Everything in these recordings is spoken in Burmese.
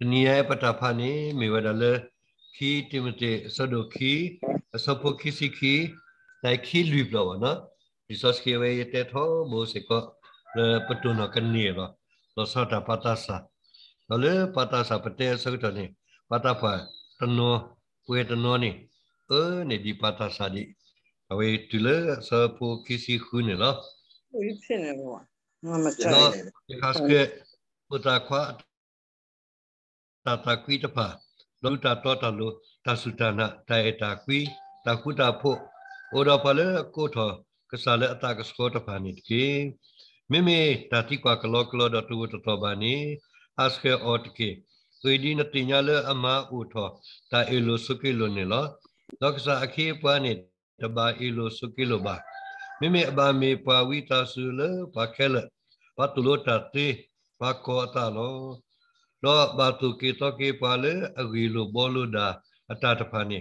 တနိယပတဖာနေမေဝဒလခီတိမတေဆဒိုခီအစဖိုခီစီခီနိုင်ခီလူဘလောနော်ဒီဆော့စကေဝေတေထောမိုးစကောပတုနကနေရောလောဆတာပတာဆာလောလေပတာဆာပတေဆုတနေပတာဖာတနောပွေတနောနေအနေဒီပတာဆာဒီအဝေတူလေဆဖိုခီစီခုနေလောဦးဖြစ်နေဘောမမချိုင် Parce que pour ta quoi တာတာကွီတဖာလောတာတော်တလူတာစုတနာတဲတာကွီတာခုတာဖို့ဩရပါလေကိုထကစားလေအတာကစကောတဖာနိကေမိမိတာတိကွာကလောကလောတော့တူတော်ပါနေအစခေအော်တကေသွေဒီနတိညာလေအမအူထောတာအီလိုစုကီလိုနေလောလောကစားအခေပွားနေတဘာအီလိုစုကီလိုပါမိမိအပါမေပါဝိတာစုလေပါခဲလေပါတူလို့တာတိပါကောတာလောလောဘာတုကေတောကေပါလေအဂီလိုဘောလိုဒါအတာတဖာနေ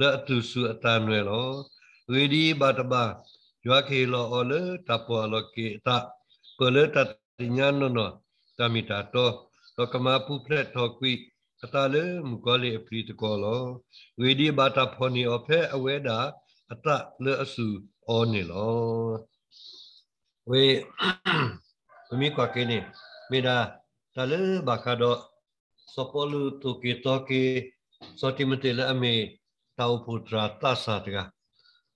လောအတုစုအတာနွယ်လောဝေဒီဘာတဘာယွာခေလောအောလေတပောလောကေတပလေတတိညာနောနောတမိတာတောလောကမပုဖလက်ထောကွိအတာလေမူကောလေအပရိတကောလောဝေဒီဘာတာဖောနီအဖေအဝေဒာအတလောအစုအောနေလောဝေမိကွာကေနေမေတာတလေဘာခါတော့စပေါ်လူတူကေတော့ကေစတိမတေလအမေတောက်ဖူတရာတဆာတက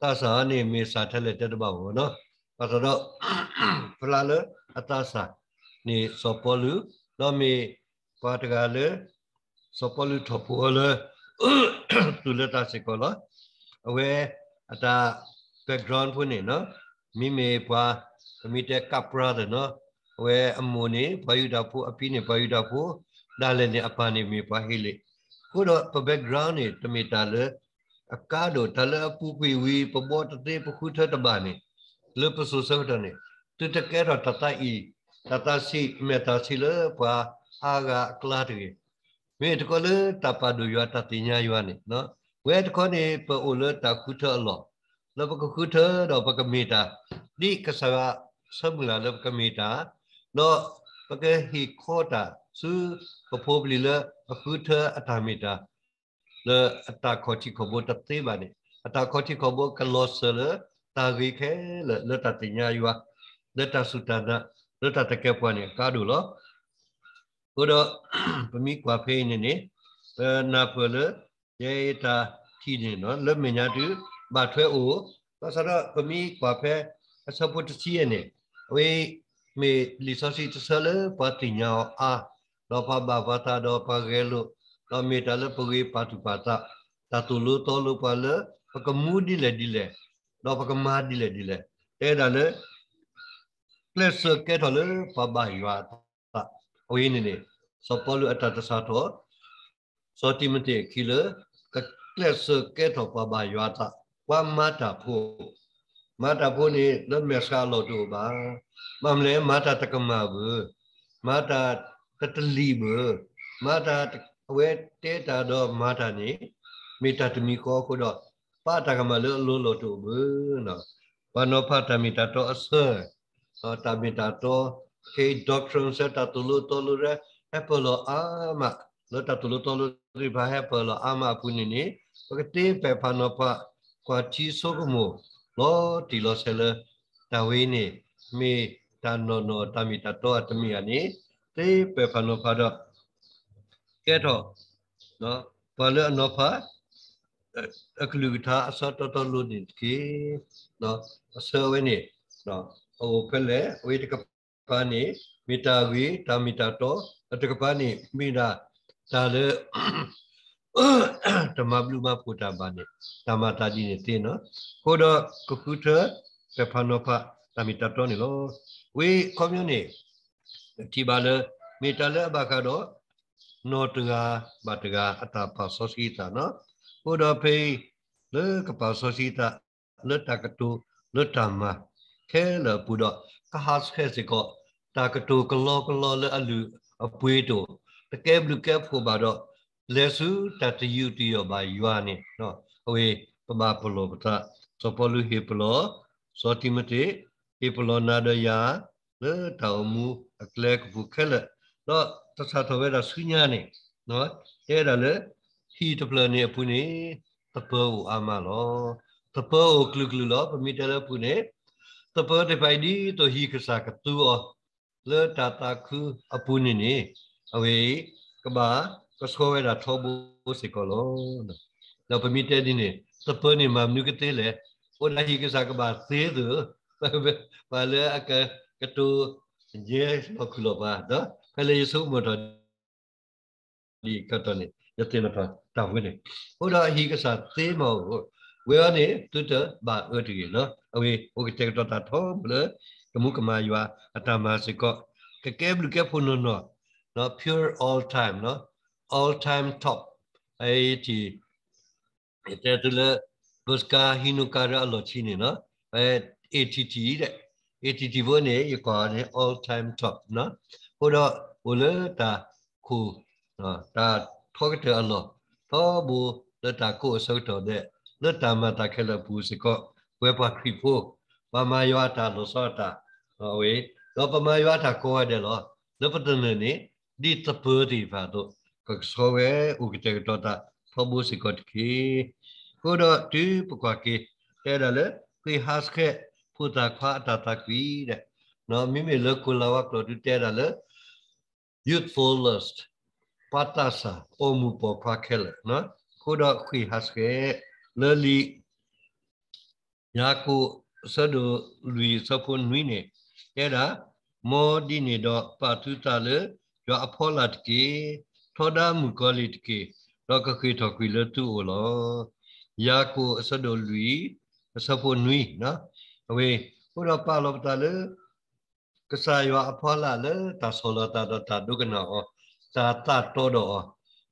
တဆာနေမေစာထက်လက်တက်တပါဘောနော်ဘာသာတော့ဖလာလအတဆာနေစပေါ်လူတော့မေပါတကလေစပေါ်လူထပေါ်လေတူလက်တဆကောလားအဝဲအတာ background ဖွင့်နေနော်မိမေပွားမိတဲ့ကပ်ပရာတယ်နော်ဝဲအမုန်နေဘာယူတာဖို့အပိနေဘာယူတာဖို့ဒါလည်းနေအပန်နေမြေပါဟိလေကိုတော့ background နေတမီတာလေအကားတို့တလပူပီဝီပဘောတတေပခုထတဘာနေလေပစုစတနေတတကဲတော့တတဤတတစီမေတစီလေပါအာဂကလာတွေမေတကလေတပဒူယတတိညာယောနေနော်ဝဲတခေါနေပိုလတခုထလောလဘကခုထတော့ပကမီတာဒီကဆရာဆမလာလဘကမီတာ no ပကေဟီခေါ်တာစုကဖိုးပလီလအခုထအတာမီတာ လအတာခေါ်တိခဘောတတေးပါနေအတာခေါ်တိခဘောကလောဆလတာဂိခဲလလတတညာယွာလတစုတနာလတတကပွားနေကာဒူလောဘုဒ္ဓပမိကွာဖေးနေနေနာဖလယေတာတိနေနော် လမညာတူဘာထွဲအိုသဆရပမိကွာဖဲအစပုတစီရနေဝေးမေလီဆိုစီတဆလပတိညာအာလောပဘာဝတာဒောပဂေလုလောမေတလပဂေပတုပတာတတုလုတောလုပလပကမူဒီလေဒီလေလောပကမာဒီလေဒီလေတဲ့ဒါလေကလစကဲထလေပဘယဝတာအဝိနေနေစပေါ်လူအတတဆာတော်စောတိမတိခီလကလစကဲထပဘယဝတာဝမတာဖို့ mata puni not mesalo tu ba mamle mata takama bu mata tatali bu mata we te ta do mata ni mita tumi ko ko do pa takama lo lo lo tu bu no pa no pa ta mita to asa no ta mita to ke doctrine se ta tu lo to lo re apolo ama lo ta tu lo to lo ri ba apolo ama puni ni ke te pe pa no pa kwa chi so ko mo လောဒီလောဆဲလတဝေးနေမေတန်နောနောတမိတတော်တမိကနေတေပေဖနောဖာတော့ကဲတော့နော်ဘာလို့အနောဖာအခလူထာအစတော်တော်လို့နေကေနော်အစဝဲနေနော်ဟိုဖက်လေဝေတကပန်းနေမီတာဝေတမီတာတော်အတကပန်းနေမိတာဒါလည်းဓမ္မပလူမဖုတာပါနဲ့ဓမ္မတာကြီးနဲ့သိနော်ကိုတော့ကခုထပဖနောဖတမီတတော်နေလို့ဝေကွန်မြူနီတီပါလေမေတ္တာလည်းအဘကတော့နောတကဘတကအတပါစောစီတာနော်ကိုတော့ဖေးလေကပါစောစီတာလွတ်တကတူလွတ်တမခဲလပူတော့ကဟာစခဲစကောတကတူကလောကလောလည်းအလူအပွေးတို့တကယ်ဘလူကဲဖို့ပါတော့လေစုတတယူတီယောဘာယွာနိနော်ဟေပမပလောပတစောပလူဟေပလောစောတိမတိဟေပလောနာဒယာလေတောမူအကလက်ဘုခဲလနော်တသထဝေရဆုညာနိနော်အဲ့ဒါလေဟီတပလနေပုနေတဘောအာမလောတဘောကလုကလုလောပမိတလပုနေတဘောတပိုင်ဒီတဟီခစာကတူအောလေတတာခုအပုနေနိအဝေကဘာ kasowela thobu sikolo na permitted ni tapani mamnu ketele ona hi kesa ka ba sedu pale aka katu je pakulo ba da pale yesu moto di katani yatina pa tawene ona hi kesa te mo we ani tuta ba odi no awe okete to ta thobule kamu kama ywa atama sikok kekeblu ke phunono no pure all time no all time top ai ti te tu le buska hinukara lo chini no ai att တဲ့ att ဘုန်းနေရကော all time top နော်ဟိုတော့ဟိုလေတာခုနော်တာထောက်တယ်အလောသောဘူးလတာကိုဆောက်တော်တဲ့လတာမတာခဲလဘူးစကောဝဲပါခရီဖို့ပမာယောတာလောစောတာဟောဝေတော့ပမာယောတာကိုရတယ်လောလပတနေနေဒီတပူဒီပါတော့ paksowe ukite tota phobu sikot ki kodo tu pukwa ki tedale ki haske puta kha tata ki de no mimi le kulawa klo tu tedale youthful lust patasa omu po pakel no kodo ki haske leli yaku sadu lui sapun nui ne tedale မောဒီနေတော့ပါတုတလေရောအဖောလတ်ကေထောဒါမူကောလီတကေတော့ကခေထောကွေလတူအိုလောယာကိုအဆဒိုလူီအဆဖို့နွီနော်အဝေးဟိုတော့ပါလောတလေကဆာယောအဖောလာလေတဆောလတာတာဒုကနောတာတာတောဒော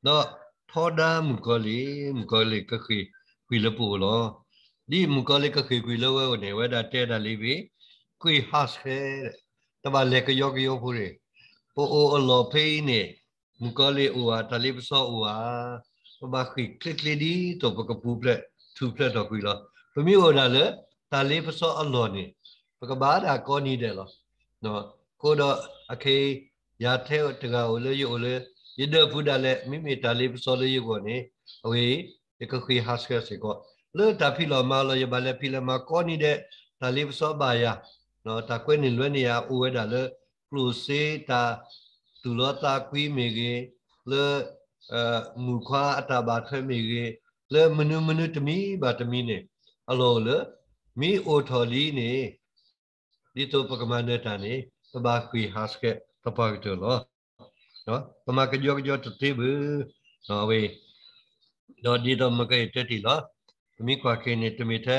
တော့ထောဒါမူကောလီမူကောလီကခေခွေလပူလောဒီမူကောလီကခေခွေလဝဲနေဝဲတာတဲတာလေးပြီခွေဟတ်ခဲတပါလေကယောကယောဖူရီပိုအိုအလောဖေးနေ mukale owa talib so owa ba khi click lady to ba kapu ple thu ple to kui lo lo mi oda le talib so allo ni ba ka ba da ko ni de lo no ko do akhe ya the to ga o le yo le yede pu da le mi mi talib so le yo ni awe ye ka khi has ka se ko le ta phi lo ma lo ye ba le phi le ma ko ni de talib so ba ya no ta kwen ni lwe ni ya o we da le close ta သူလောတာကွီးမေကြီးလေအမူခွာအတာဘာခဲမေကြီးလေမနုမနုတမီဘာတမီနေအလောလေမီအိုထော်လီနေဒီတော့ပကမနတာနေတဘာကွီဟတ်စကတပါကြလောနော်ပမာကကြောကကြောတတိဘူးနော်ဝေးတော့ဒီတော့မကဲတက်တီလောသမီးကွာခဲနေတမီထဲ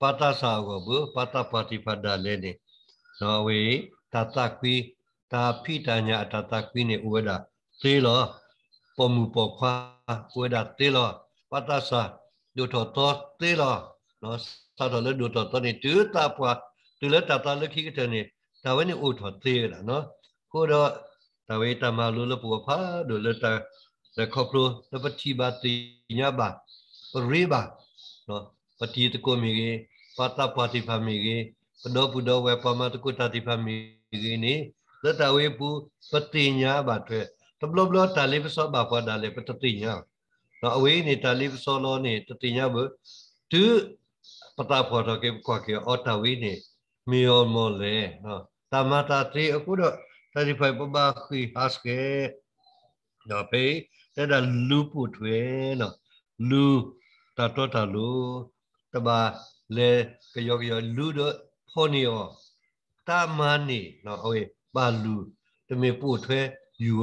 ပါတာစာကိုဘူးပါတာပါတီပါဒါလဲနေနော်ဝေးတတကွီးတာဖိတညာအတတကိနေဥဝဒသေလောပေါ်မူပေါ်ခွာဥဝဒသေလောပတ္တသဒုထောတောသေလောလောသာတော်လဒုထောတောနေတူတာပွာတူလတတလခိကတနေဒါဝနေဥထောသေလာနော်ကိုတော့တဝေတမလူလပူဖာဒုလတရခပလူတပတိဘာတိညာဘာရိဘာနော်ပတိတကိုမီကေပတ္တပတိဖာမီကေပဒောပုဒောဝေပမတကုတတိဖာမီကေနေလတဝေပူပတိညာဘာထွဲတဘလဘလတာလီပစောဘာဖောဒါလေပတတိညာနော်အဝေးနေတာလီပစောလောနေတတိညာဘသူပတာဖောတော့ကေကွာကေအော်တာဝေးနေမီယောမောလေနော်တမတာတိအခုတော့35ပပခီဟတ်ကေနော်ပေတဲ့ဒါလူပုထွဲနော်လူတတော်တလူတပါလေကယောကယောလူတော့ဖောနီယောတာမနီနော်အဝေးပါလူတမေပို့ထွဲယူဘ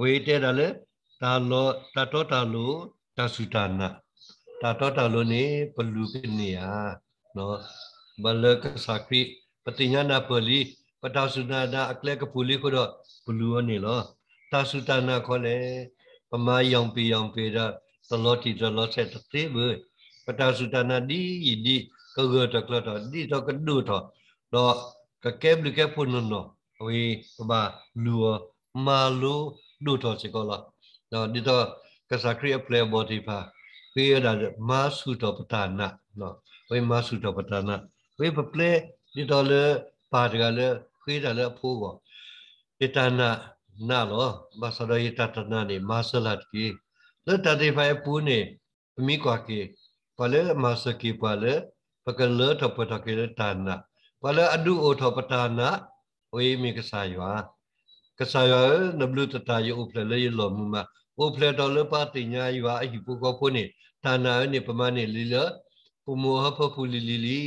ဝေတဲတာလေတာလောတတောတာလိုတသုတာနာတာတောတာလိုနေပလူကနေယာနော်ဘလကစကရိပတိညာနာပလီပတသုနာဒအကလကပူလီခေါ်တော့ပလူနေလောတသုတာနာခေါ်လေပမာယောင်ပီယောင်ပေတာသလောတိသလောဆက်တေဘပတသုတာနာဒီဒီကဂတကလတာဒီတော့ကဒုတော့တော့ကကဲဘလကဲဖုန်နော်ဝေဘာလူမာလူလူတော်ချေကောလာနော်ဒီတော့ကစားခရီးပလေဘော်ဒီပါပြေရတာမာစုတော်ပတနာနော်ဝေမာစုတော်ပတနာဝေပပလေဒီတော်လေပါတကလေခေးတယ်လေဖိုးကောဧတနာနာလောဘာစရယတတနာနေမာစလတ်ကီလောတတိဖိုင်ပူနေပမိကွာကီပလေမာစကီပလေပကလေထပတကေတနာပလေအဒုအိုထပတနာโอ้ยมีกษายากษายานบลุตตายอุเพลเลยลมุมาอุเพลดอลปาติญายาหิปุกอพุนี่ทานาเนี่ยประมาณนี่ลีละปุโมหะพะพุลิลิลี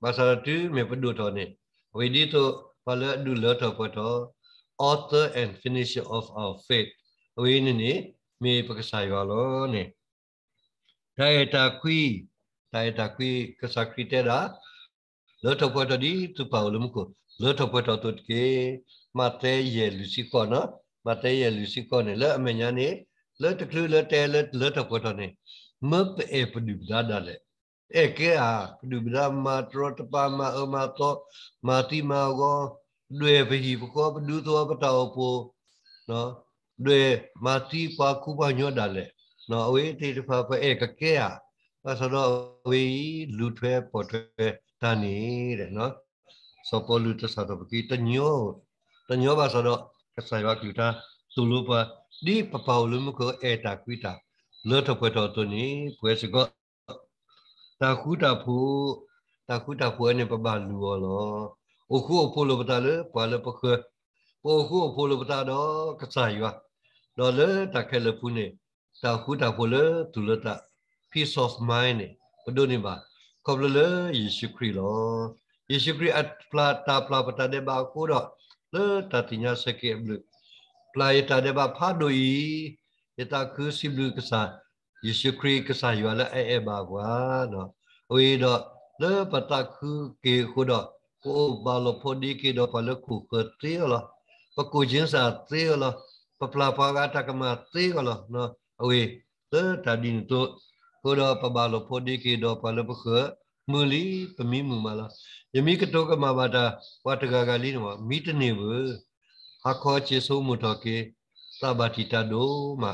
ภาษาตื้อเมปดูตอนี่ဝိဒိတောဖလဒူလတပတော author and finisher of our faith ဝိနိနိမေပက္ကဆာယောလောနိဒါယတာခွီဒါယတာခွီကဆာခရီတေတာလောတပတောဒီသူပါလမကိုလွတ်ထုတ်ပွတ်တော်တုတ်ကေမတဲရဲ့လူစီကောနော်မတဲရဲ့လူစီကောနဲ့လဲအမေညာနေလဲတကလူလဲတဲလဲလွတ်ထုတ်ပွတ်တော်နေမပအေပဒုဒါဒါလေเอเกอาดูบรามาตรตปามาเอมาโตมาติมาโกด้วยไปหีบก็ดูตัวปะตาโปเนาะด้วยมาติปาคุปะญอดาเลเนาะอเวติตะพาปะเอกเกอาอะสะดอเวลูแท้ปอแท้ตานี่เด้เนาะစောပေါ်လူတဆာတော့ပကီတညောတညောပါဆိုတော့ကဆိုင်ဝကလူတာသူလူပါဒီပပေါလူမကိုအေတာကွီတာလောထပွဲတော်သူနီပွဲစကောတာခုတာဖူတာခုတာပွဲနေပပလူော်လောအခုအဖိုးလိုပတာလေပါလပခေပိုခုအဖိုးလိုပတာတော့ကဆိုင်ဝတော့လေတခဲလဖူနေတာခုတာဖိုလေသူလတာ peace of mind ပဒုန်ဘာခေါပလလေယေရှုခရစ်လောยิ่งสครีอัตปลาตาปลาปตาเดบากูดอเลตัดทิ้งสักเก็บลึกปลายตาเดบาพาดุยยิ่ตาคือสิบลึกกษัตยิ่งสครีกษัตริย์่าละเอเอบาวาดอเวดอเลปตาคือเกี่ยวกูดอกูบาลพอดีกีดอกพาเลคูเกิดตียวละปะกูจิงสาเตียวละปะปลาปากาตากมาเตียวละเนาะเวเลตัดดินตุกคูดอปะบาลพอดีกีดอกพาเลบุเขမူလီပမိမူမလာယမိကတောကမဘာတာဝတကကလေးတော့မိတနေဘဟခေါ်ချေဆုံးမတော်ကေသဘာတိတဒိုမာ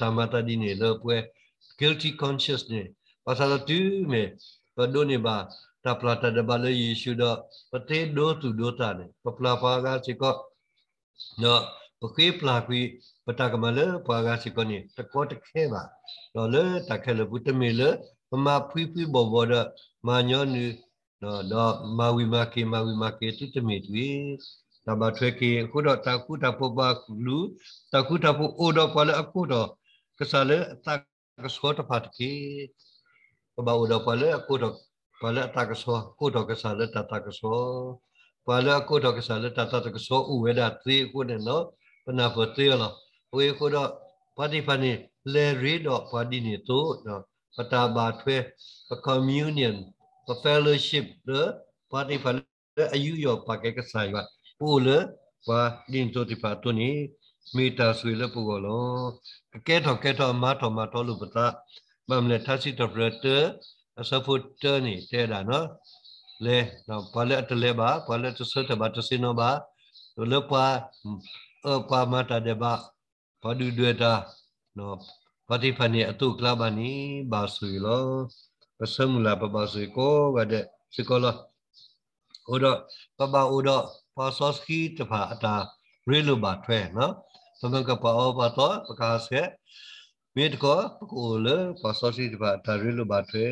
တမတာဒီနေလပွဲ guilty conscious နေပါစာတူမေပဒိုနေဘာတပလာတဒဘလေယေရှုတော့ပတေဒိုသူဒိုတာနေပပလာပါကချေကောနော်ပခေပလာကွေပတကမလပါကချေကောနေတကောတခဲပါတော့လေတခဲလဘုတမေလပမဖွီဖွီဘောဘောတော့မာညောနုနော်တော့မာဝီမာကေမာဝီမာကေတုတမေတွေတဘာထွေကေခုတော့တကုတဖို့ပါလူတကုတဖို့အိုတော့ပါလေအခုတော့ကစားလေတကစောတဖတ်ကေဘာအိုတော့ပါလေအခုတော့ပါလေတကစောခုတော့ကစားလေတတကစောပါလေအခုတော့ကစားလေတတကစောဥဝေဒတေခုနဲ့နော်ပနာဖို့တေလားဝေခုတော့ပါတိဖာနေလေရီတော့ပါတိနေတော့ပတာဘာထွဲ communion for fellowship the party for ayu your pakai ka sai wa pu le wa din so ti pa tu ni mi ta sui le pu go lo ka ke tho ke tho ma tho ma tho lu pa ta ma le tha si to re te sa fu te ni te da no le no pa le at le ba pa le to sa ta ba to si no ba to le pa pa ma ta de ba pa du de ta no watifani atu klabani basuilo pesemula pabasuiko wade sikolo udo paba udo pasoski tepa ata rilu batwe no temen ke pa opa to pakase mit ko pakule pasoski tepa ata rilu batwe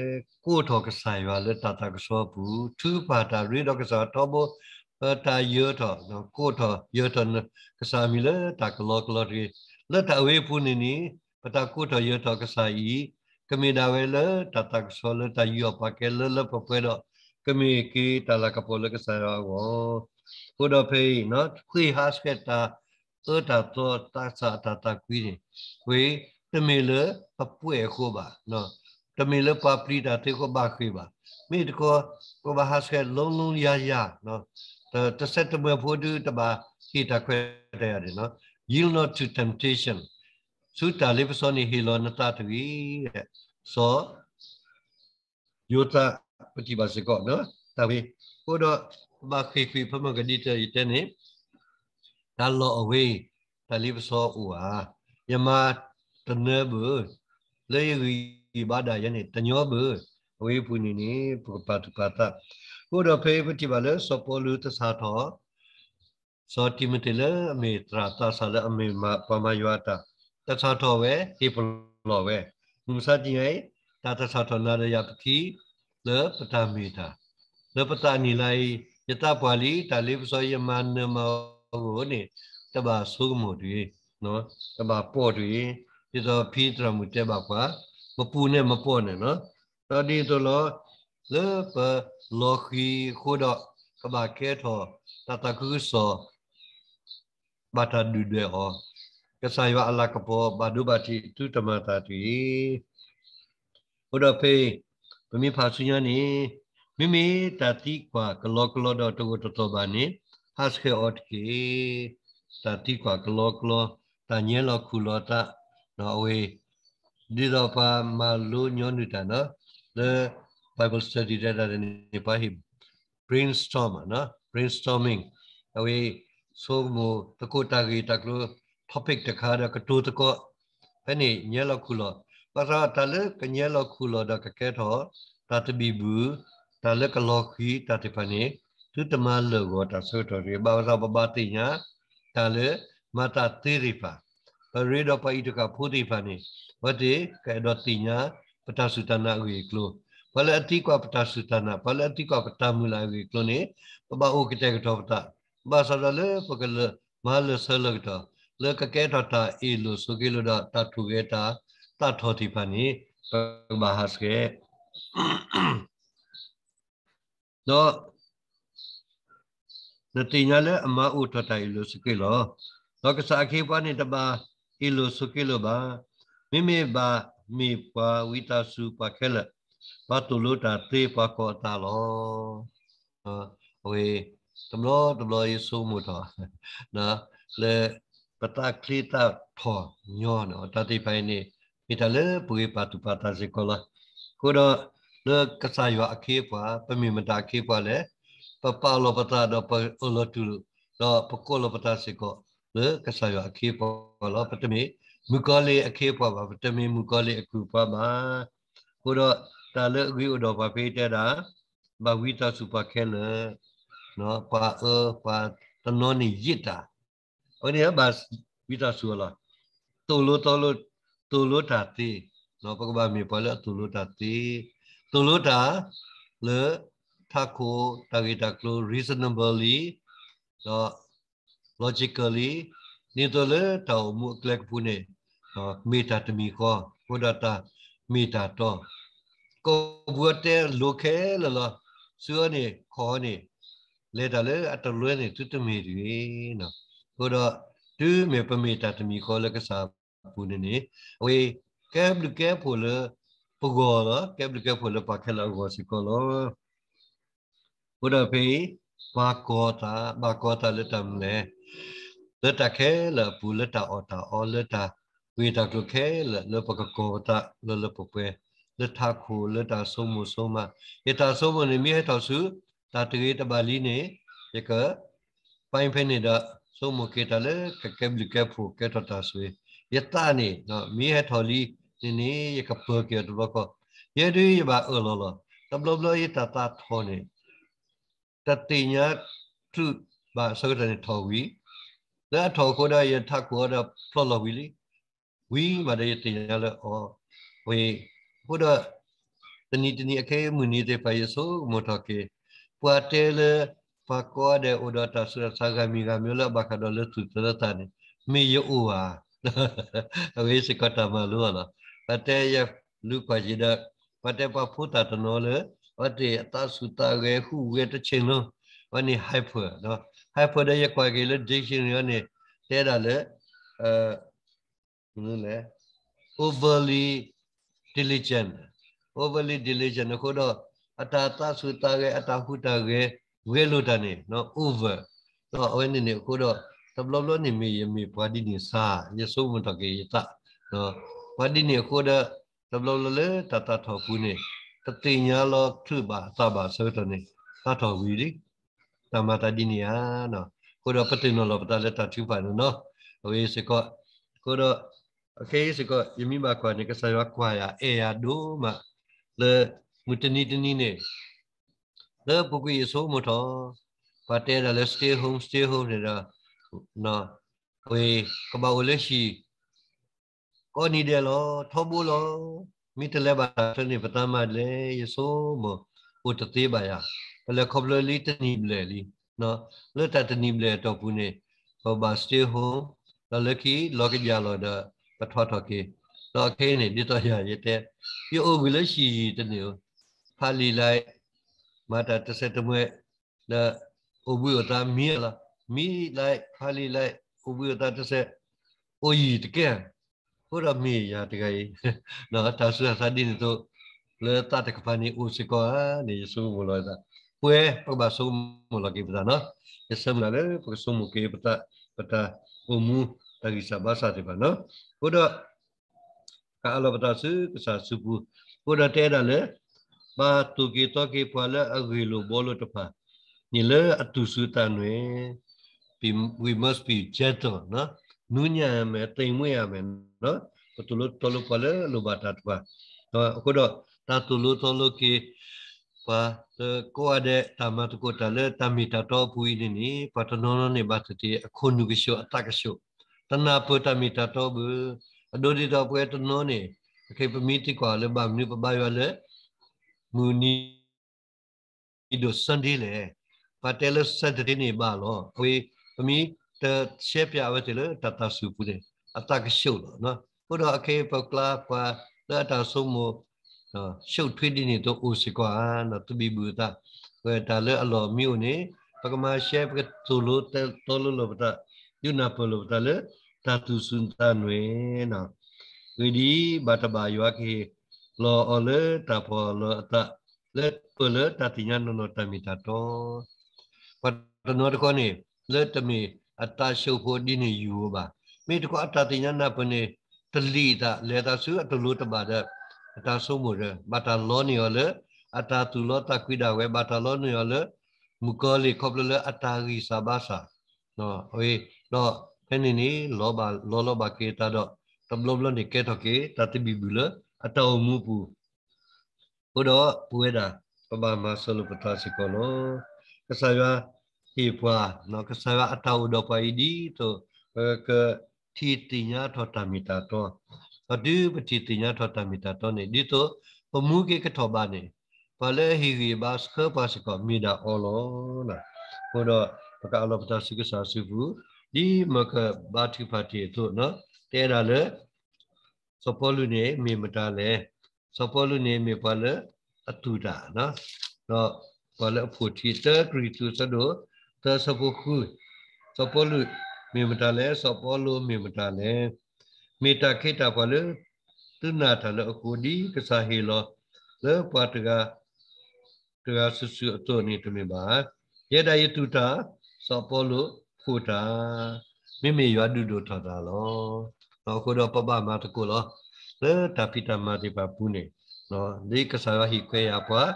ku to kesai wale tata kesobu tu pada rido kesa tobo ta yoto no ku to yoto kesa mile tak loklo ri le ta we punini ပတကုတယောတကဆာဤကမေဒါဝဲလတတကဆောလတယောပကဲလလပပွဲတော့ကမေကေတလကပိုလကဆာရောဟိုတော့ဖေးနော်ခွေဟာစကတာအတာတော့တဆာတတကွီးခွေတမေလပပွဲခိုးပါနော်တမေလပပရိတာတေခိုးပါခွေပါမိတကောကိုဘာဟာစကလုံးလုံးရရနော်တဆက်တမွေဖို့တူတပါဟိတခွဲတဲ့ရတယ်နော် yield not to temptation စုတာလေးပစောနီဟီလောနတာတကြီးတဲ့ဆိုယုတာပတိပါစကောနော်တဝေကိုတော့ဘာခိခိဖမဂဒီတဲတဲ့နိဒါလောအဝေးတလေးပစောဦးဟာယမတနေဘလေရီဘာဒယနေ့တညောဘဝေးပူနီနိပပတပတာကိုတော့ဖေပတိပါလဲစပေါ်လူတစားတော်စောတိမတိလဲအမေတရာတာဆာလဲအမေမပမယွာတာ tathatove ipolove mumsatiyai tatathatona yapti le patamita le patani lai yata pali talib soyaman ma ni taba sugumo twi no taba po twi piso phitramu teba kwa မပူနဲ့မပေါ့နဲ့နော်တော်ဒီတို့လောလေပလောခီခိုဒကဘာကဲထောတတကုဆောဘာတာဒူဒေဟောကဆာယောအလကဘောဘာဒုဘာတိသူတမတာတိဘုဒ္ဓဖေဗမိဖာဆုညာနေမိမိတတိကွာကလောကလောတော့တူတတော်ပါနေဟတ်ခေအော့ကေတတိကွာကလောကလောတညေလောခုလောတနော်ဝေဒီတော့ပါမလို့ညွန်နေတာနော် the bible study တဲ့တဲ့နေပါဟိ brainstorm နော် brainstorming အဝေဆိုမှုတကုတ်တကြီးတကလို့ topic တခါတော့ကတူတကောဖဲနေညဲလခုလပါစာတလကညဲလခုလဒကကဲထောတတဘီဘူးတလကလောခီတတဖနေသူတမလောကတဆွတော်ရပါစာပပတိညာတလမတတိရိပါပရိဒပိတကဖုတိဖနေဝတိကဲဒတိညာပတသုတနာဝေကလောဘလတိကပတသုတနာဘလတိကပတမူလာဝေကလောနေပပအိုကတေကထောပတဘာစာလပကလမလဆလကတောလကကဲတတာအီလူစုကိလဒတထုကေတာတထောတိဖာနိမဟာစကေတော့နတိညာလဲအမအုထတိုင်လူစုကိလောတော့ကစားခေပနိတပါအီလူစုကိလဘာမိမိဘာမိပါဝိတာစုပါခဲလပါတုလတာတေပါကောတာလောဟောဝေတမလို့တမလို့ယေစုမှုတော်နော်လေ pata klita pho nyon otati pai ni mitale pui patu pata sikola kodo le kasayo akhe pwa pemimata akhe pwa le papa lo pata do pa lo tu do pako lo pata siko le kasayo akhe pwa lo patami mukale akhe pwa ba patami mukale aku pwa ma kodo ta le gwi odo pa pe ta da ba wi ta su pa khe le no pa e pa tanoni yita Oniyabas Vitasula. Tulu tolu tulu tati. No pagba mi pala tulu tati. Tulu ta le tako tagitaklo reasonably no logically ni to le tau mu klek pune no meta tmi ko kodata meta to ko buate lokhe la la suane khone le da le atalwe ne tutumiri no ကိုတော့တူမေပမေတတမီခေါ်လကစားပူနေနေဝေကဲဘလကဲဖိုလပဂောလကဲဘလကဲဖိုလပါခဲလောကိုစီကောလကိုတော့ဖေးဘာကောတာဘာကောတာလက်တမလဲလက်တခဲလပူလက်တအော်တာအော်လက်တဝေတာကခဲလလပကကောတာလလပပွဲလက်ထခုလက်တဆုံးမှုဆုံးမရတာဆုံးမနေမြဲတော်စုတာတရေတပါလီနေရကပိုင်းဖဲနေတော့ so mo ketale ke kebli kepu ketata sui yetani no mi he tholi ni ni ye ka per ke do ko ye ri ye ba o lo lo tab lo lo ye ta ta thone ta ti nya tu ba so ta ni tho wi da tho ko da ye tha ko da phlo lo wi li wi ma da ye ti nya le o we ko da တနီတနီအခဲမူနေတဲ့ပါရဆိုမတော်ကေပွာတဲလေ pakwa de udata surat sagami gamula bakado letu teratani mi yo uwa awe sikota malu ala pate ya lupa jida pate pa puta tonole pate ata suta ge hu ge te cheno wani hyper no hyper de ya kwa ge le dictionary ne te da le eh nu le overly diligent overly diligent ko do ata ta suta ge ata huta ge velota ni no over to awen ni ko do tablop lo ni mi ye mi padi ni sa ye so mu ta ke ta no padi ni ko da tablop lo le ta ta tho ku ni ta ti nya lo thu ba ta ba so to ni ta tho wi ri ta ma ta di ni ya no ko do pati no lo ta le ta thu pa no we se ko ko do okay se ko yimi ba kwa ni ka sa wa kwa ya e ya do ma le mutani tani ne လေပုကွေဆိုမထောပါတဲလာလေ stay home stay home နေတာနော်ဝေကဘာဝလေရှိကောနီတယ်လောထောဘူးလောမိတလဲပါတနေပတမလေယဆိုမဥတတိပါယပလခဘလလီတနီဘလေလီနော်လွတ်တတနီဘလေတော့ဘူးနေဟောပါ stay home လလကီလောကကြလောဒပထောထောကေတော့ခဲနေဒီတော့ရရတဲ့ပြောအုပ်ကလေးရှိတနေဖာလီလိုက် mata tesetemue la obuyota mi la mi lai hali lai obuyota tese oyi tike ora mi ya tikai na ta su sa din to le ta te kapani usiko ni su mulo da pue proba su mulo ki pata no esam la le pue su mu ki pata pata omu tagi sabasa te ba no ora ka ala pata su sa su bu ora te da le ပါတူကီတော့ကီပွာလာအဂီလိုဘောလိုတဖာညီလေအတူစုတန်ွယ် we must be gentle နော်နူးညံ့ရမယ်တိမ်မွေ့ရမယ်နော်ပတူလို့တော်လို့ပါလေလိုပါတာတဖာအခုတော့တာတူလို့တော်လို့ကီပါတကိုအဒေတမတကိုတလေတမီတတော်ပူဤနီပတနောနောနေဘတ်တီအခုနုကရှောအတကရှောတနာပတမီတတော်ဘူးအဒိုဒီတော်ပွဲတနောနေအခေပမီတိကွာလေဘာမြူပပါရလေ munido sandile patele sadrini malo kwe pami te sepya wetile tata supune atak show no podo ake pakla pa data somo show twidini to usikwa na tubi buta kwe tale alo miune pakama shep ke tulu tolu lo bata yuna polo bata le tatu suntanwe na wedi bata baywa ke လောအလေတပေါ်လောတလက်ပလတတိညာနနတမိတတော်ပတနောတကောနေလက်တမိအတရှုဖို့ဒီနေယူပါမိတကောအတတိညာနပနေတလီတာလေတာဆူအတလို့တပါတဲ့အတဆုံးမို့ရဘတာလောနီော်လေအတတူလောတကွိဒါဝဲဘတာလောနီော်လေမူကောလီခေါပလလအတာရီစာဘာစာနော်ဟေးတော့ဖဲနေနေလောဘလောလောဘကေတာတော့တဘလောဘလောနေကေတော့ကေတတိဘီဘူးလားအတောမှုပူဘုတော့ပွေတာပပမဆလပထစီကောလောကဆာယဟေပွာနော်ကဆာယအတောဒပိုင်ဒီတိုကတီတိညာထောတာမီတာတော့အဒီပတိတိညာထောတာမီတာတော့နေဒီတော့ပမှုကေကထောပါနေပါလေဟီရီဘတ်ခပါစကောမီနာအောလောနာဘုတော့ပကအလောပတစီကဆာစီဘူးဒီမကဘာတိဖာတီတို့နော်တဲရလေ සොපොලුනේ මේ මටාලේ සොපොලුනේ මේ බල අතුඩා නා නෝ බල පුටිත ක්‍රීතු සදෝ තසපුකු සොපොලු මේ මටාලේ සොපොලු මේ මටාලේ මේට කේට බල තුනාතල කුඩි කසහිලෝ ල පාටගා තගා සුසු තෝනි තුමි බා යදයි තුටා සොපොලු කුටා မိမိရွာတူတူထော်တာလောနော်ခုတော့ပပမတကူလောလေတပိတမတိပါပုနေနော်ဒီကစားဟိခွေရပွား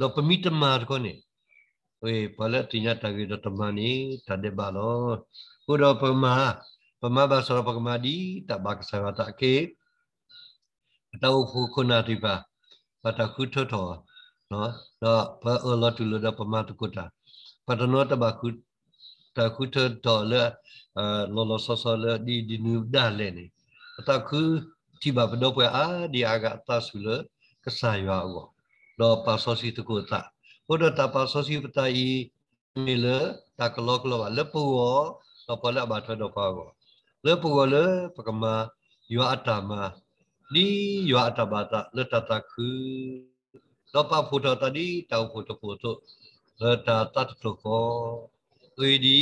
တော့ပမိတမာကောနေဝေပလက်တိညာတကေတော့တမနီတတေပါလောခုတော့ပမာပမဘာဆောပကမာဒီတဘကစားတာကေတောခုခုနာတိပါပတခုထထောနော်တော့ဘအလောတူလဒပမတကူတာပတနောတဘခုတခုထတော်လဲလောလောဆဆလဒီဒီနူဒါလဲနေအတခုတိဘဘဒပွဲအာဒီအာကတဆူလကဆာယောအောတော့ပါစောစီတကုတာဘုဒ္ဓတာပါစောစီပတယီမေလတကလောကလောလပူဝတော့ပလဘထတော့ပါကောလပူဝလပကမယောအတမဒီယောအတဘတာလတတခုတော့ပါဖို့တော့တဒီတောက်ဖို့တဖို့တော့လတတတကောသွေဒီ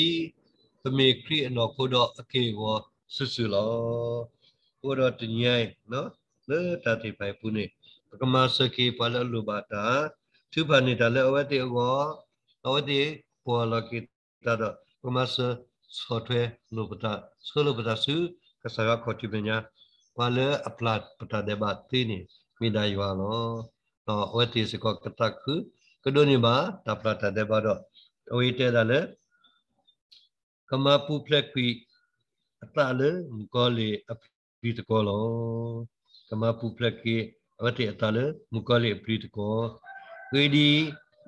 သမေခရိအနော်ကိုတော့အကေဝဆွဆွလောကိုတော့တညိုင်းနော်လေတတိပိုင်ပုနေပကမစကေပလလူဘာတာသူပါနေတာလဲအဝတိအောအဝတိပေါ်လကိတာတော့ပကမစဆော့ထွဲလူပတာဆောလူပတာစုကဆရာခေါ်တိပညာပါလေအပလတ်ပတာဒေဘတ်တီနီမိဒါယွာလောတော့အဝတိစကောကတခုကဒိုနီဘာတပလတာဒေဘတ်တော့အဝိတဲတာလဲကမပူဖလက်ခွီအတလေမကောလေအပိတကောလော ကမပူဖလက်ကေအဝတိအတလေမကောလေအပိတကောဝေဒီ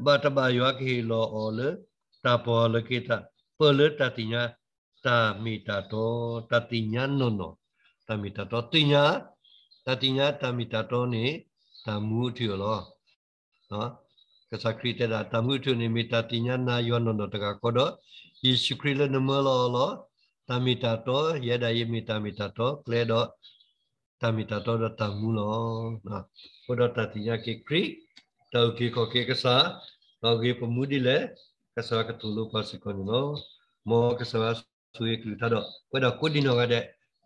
ဘတ်ဘယောခေလောအောလေတပောလကေတပလတတိညာတာမီတာတောတတိညာနောနောတာမီတာတောတိညာတတိညာတာမီတာတောနေတမူထီလောနော် sa krite da tamu tu ni mita tinya na yo no no taka kodo yesu krile no mo lo lo tamita to ya da ye mita mita to kle do tamita to da tamu lo na kodo ta tinya ke kri tau ke ko ke kasa tau ke pemudi le kasa ka tulu pa se ko no mo kasa su ye krita do kodo kodino ga de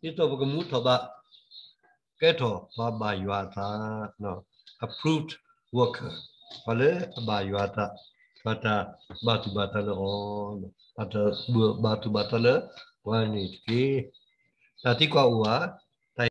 ito bu mu to ba ke to ba ba ywa ta no approved worker oleh bayu ata bata batu bata le on oh, bata batu bata le wani ki tati kwa ua